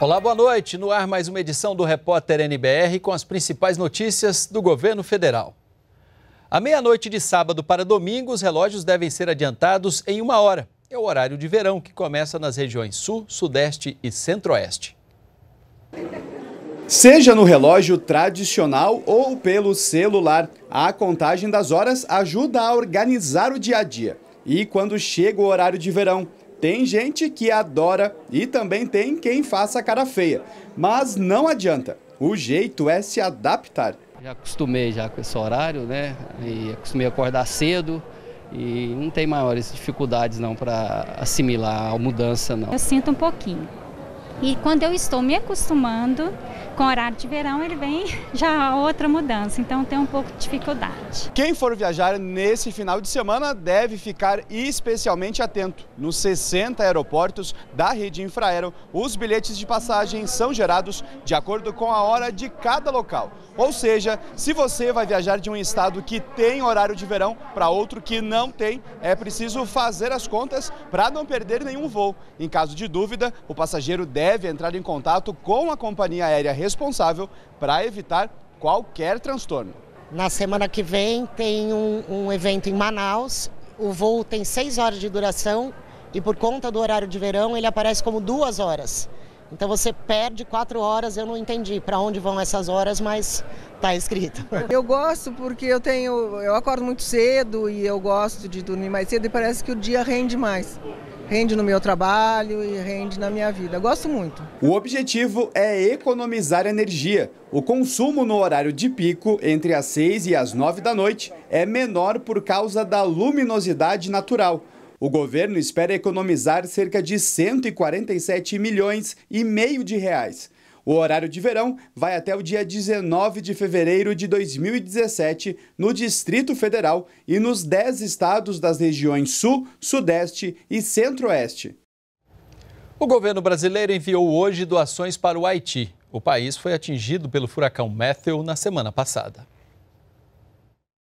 Olá, boa noite. No ar, mais uma edição do Repórter NBR com as principais notícias do governo federal. À meia-noite de sábado para domingo, os relógios devem ser adiantados em uma hora. É o horário de verão que começa nas regiões Sul, Sudeste e Centro-Oeste. Seja no relógio tradicional ou pelo celular, a contagem das horas ajuda a organizar o dia a dia. E quando chega o horário de verão, tem gente que adora e também tem quem faça cara feia. Mas não adianta, o jeito é se adaptar. Já acostumei já com esse horário, né? E acostumei a acordar cedo e não tem maiores dificuldades não para assimilar a mudança não. Eu sinto um pouquinho, e quando eu estou me acostumando com o horário de verão, ele vem já outra mudança, então tem um pouco de dificuldade. Quem for viajar nesse final de semana deve ficar especialmente atento. Nos 60 aeroportos da rede Infraero, os bilhetes de passagem são gerados de acordo com a hora de cada local. Ou seja, se você vai viajar de um estado que tem horário de verão para outro que não tem, é preciso fazer as contas para não perder nenhum voo. Em caso de dúvida, o passageiro deve deve entrar em contato com a companhia aérea responsável para evitar qualquer transtorno. Na semana que vem tem um, um evento em Manaus. O voo tem seis horas de duração e por conta do horário de verão ele aparece como duas horas. Então você perde quatro horas, eu não entendi para onde vão essas horas, mas está escrito. Eu gosto porque eu tenho, eu acordo muito cedo e eu gosto de dormir mais cedo e parece que o dia rende mais rende no meu trabalho e rende na minha vida. Gosto muito. O objetivo é economizar energia. O consumo no horário de pico, entre as 6 e as 9 da noite, é menor por causa da luminosidade natural. O governo espera economizar cerca de 147 milhões e meio de reais. O horário de verão vai até o dia 19 de fevereiro de 2017 no Distrito Federal e nos 10 estados das regiões Sul, Sudeste e Centro-Oeste. O governo brasileiro enviou hoje doações para o Haiti. O país foi atingido pelo furacão Matthew na semana passada.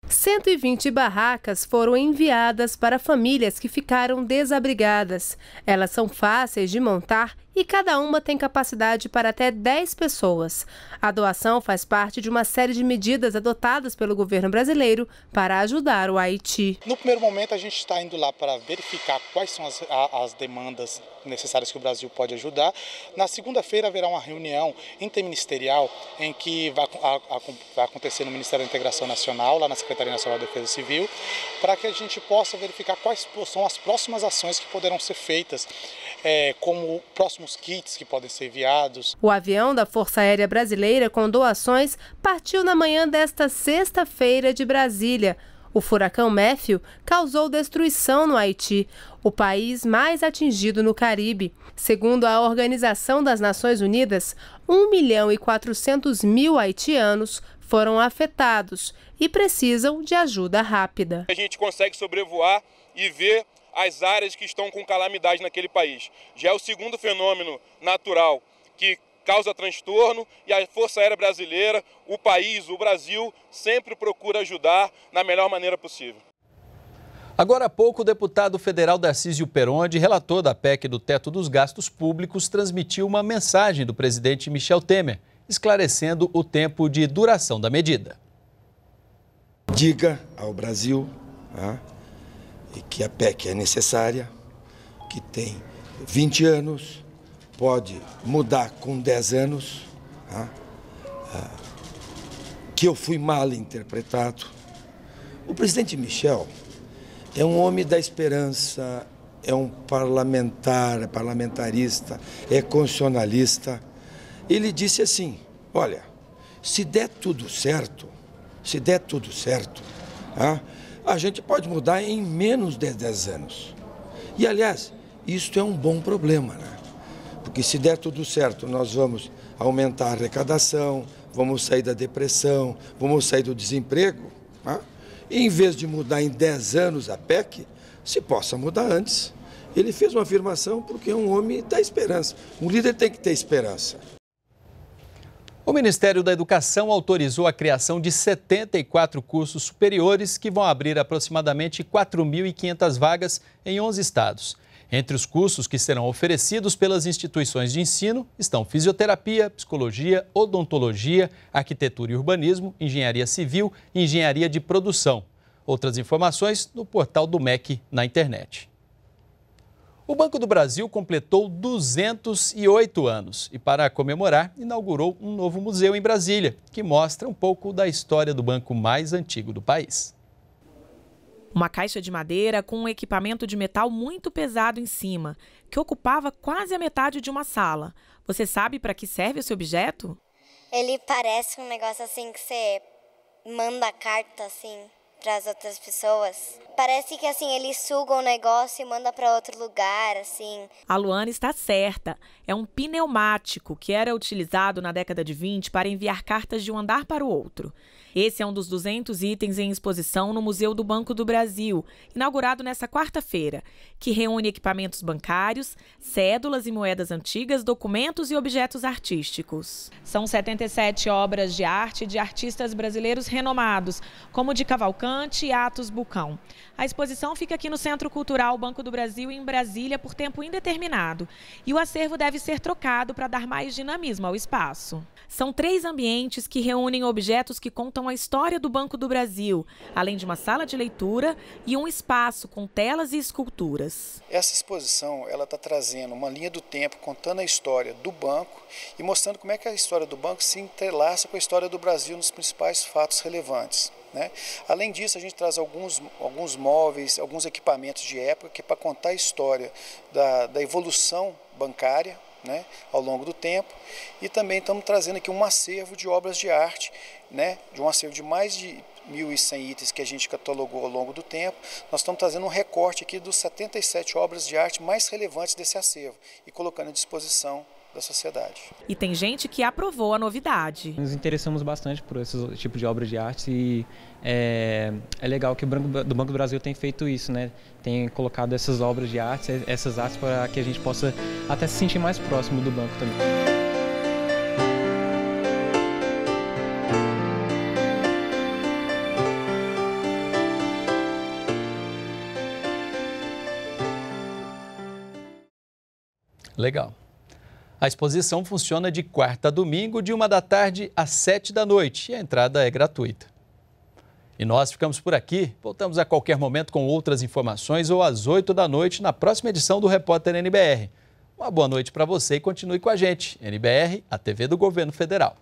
120 barracas foram enviadas para famílias que ficaram desabrigadas. Elas são fáceis de montar e cada uma tem capacidade para até 10 pessoas. A doação faz parte de uma série de medidas adotadas pelo governo brasileiro para ajudar o Haiti. No primeiro momento, a gente está indo lá para verificar quais são as, as demandas necessárias que o Brasil pode ajudar. Na segunda-feira haverá uma reunião interministerial em que vai, a, a, vai, acontecer no Ministério da Integração Nacional, lá na Secretaria Nacional da Defesa Civil, para que a gente possa verificar quais são as próximas ações que poderão ser feitas é, como próximos kits que podem ser enviados. O avião da Força Aérea Brasileira com doações partiu na manhã desta sexta-feira de Brasília. O furacão Matthew causou destruição no Haiti, o país mais atingido no Caribe. Segundo a Organização das Nações Unidas, 1 milhão e 400 mil haitianos foram afetados e precisam de ajuda rápida. A gente consegue sobrevoar e ver as áreas que estão com calamidade naquele país. Já é o segundo fenômeno natural que causa transtorno e a Força Aérea Brasileira, o país, o Brasil, sempre procura ajudar na melhor maneira possível. Agora há pouco, o deputado federal Darcísio Peronde, relator da PEC do teto dos gastos públicos, transmitiu uma mensagem do presidente Michel Temer esclarecendo o tempo de duração da medida. Diga ao Brasil ah, que a PEC é necessária, que tem 20 anos, pode mudar com 10 anos, ah, ah, que eu fui mal interpretado. O presidente Michel é um homem da esperança, é um parlamentar, é parlamentarista, é constitucionalista ele disse assim: Olha, se der tudo certo, se der tudo certo, tá, a gente pode mudar em menos de 10 anos. E, aliás, isto é um bom problema, né? Porque se der tudo certo, nós vamos aumentar a arrecadação, vamos sair da depressão, vamos sair do desemprego. Tá? E, em vez de mudar em 10 anos a PEC, se possa mudar antes. Ele fez uma afirmação porque é um homem da esperança. Um líder tem que ter esperança. O Ministério da Educação autorizou a criação de 74 cursos superiores que vão abrir aproximadamente 4.500 vagas em 11 estados. Entre os cursos que serão oferecidos pelas instituições de ensino estão fisioterapia, psicologia, odontologia, arquitetura e urbanismo, engenharia civil e engenharia de produção. Outras informações no portal do MEC na internet. O Banco do Brasil completou 208 anos e, para comemorar, inaugurou um novo museu em Brasília, que mostra um pouco da história do banco mais antigo do país. Uma caixa de madeira com um equipamento de metal muito pesado em cima, que ocupava quase a metade de uma sala. Você sabe para que serve esse objeto? Ele parece um negócio assim que você manda carta assim para as outras pessoas. Parece que assim eles sugam o negócio e mandam para outro lugar, assim. A Luana está certa. É um pneumático que era utilizado na década de 20 para enviar cartas de um andar para o outro. Esse é um dos 200 itens em exposição no Museu do Banco do Brasil, inaugurado nesta quarta-feira, que reúne equipamentos bancários, cédulas e moedas antigas, documentos e objetos artísticos. São 77 obras de arte de artistas brasileiros renomados, como de Cavalcante Cavalcante e Atos Bucão. A exposição fica aqui no Centro Cultural Banco do Brasil, em Brasília, por tempo indeterminado. E o acervo deve ser trocado para dar mais dinamismo ao espaço. São três ambientes que reúnem objetos que contam a história do Banco do Brasil, além de uma sala de leitura e um espaço com telas e esculturas. Essa exposição ela está trazendo uma linha do tempo contando a história do banco e mostrando como é que a história do banco se entrelaça com a história do Brasil nos principais fatos relevantes. Né? Além disso, a gente traz alguns, alguns móveis, alguns equipamentos de época que é para contar a história da, da evolução bancária né, ao longo do tempo. E também estamos trazendo aqui um acervo de obras de arte, né, de um acervo de mais de 1.100 itens que a gente catalogou ao longo do tempo. Nós estamos trazendo um recorte aqui dos 77 obras de arte mais relevantes desse acervo e colocando à disposição da sociedade. E tem gente que aprovou a novidade. Nos interessamos bastante por esse tipo de obra de arte e é, é legal que o Banco do Banco do Brasil tem feito isso, né? Tem colocado essas obras de arte, essas artes para que a gente possa até se sentir mais próximo do banco também. Legal. A exposição funciona de quarta a domingo, de uma da tarde às sete da noite, e a entrada é gratuita. E nós ficamos por aqui. Voltamos a qualquer momento com outras informações ou às oito da noite na próxima edição do Repórter NBR. Uma boa noite para você e continue com a gente. NBR, a TV do Governo Federal.